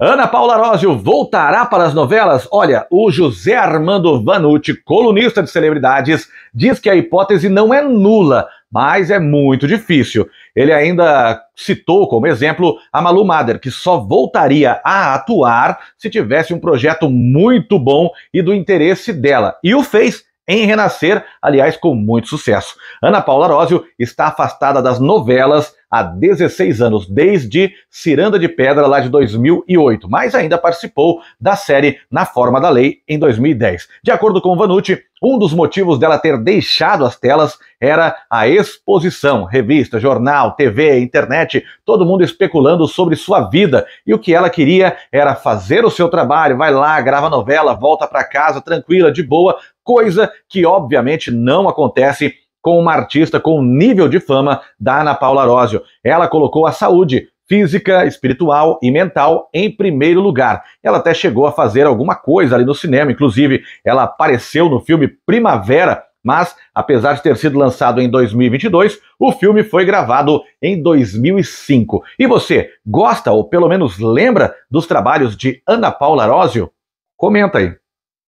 Ana Paula Rosio voltará para as novelas? Olha, o José Armando Vanucci, colunista de celebridades, diz que a hipótese não é nula, mas é muito difícil. Ele ainda citou como exemplo a Malu Mader, que só voltaria a atuar se tivesse um projeto muito bom e do interesse dela. E o fez em Renascer, aliás, com muito sucesso. Ana Paula Arósio está afastada das novelas há 16 anos, desde Ciranda de Pedra, lá de 2008, mas ainda participou da série Na Forma da Lei, em 2010. De acordo com Vanucci, um dos motivos dela ter deixado as telas era a exposição, revista, jornal, TV, internet, todo mundo especulando sobre sua vida. E o que ela queria era fazer o seu trabalho, vai lá, grava novela, volta para casa tranquila, de boa, coisa que obviamente não acontece com uma artista com o nível de fama da Ana Paula Arósio. Ela colocou a saúde física, espiritual e mental em primeiro lugar. Ela até chegou a fazer alguma coisa ali no cinema, inclusive ela apareceu no filme Primavera, mas apesar de ter sido lançado em 2022, o filme foi gravado em 2005. E você gosta ou pelo menos lembra dos trabalhos de Ana Paula Arósio? Comenta aí.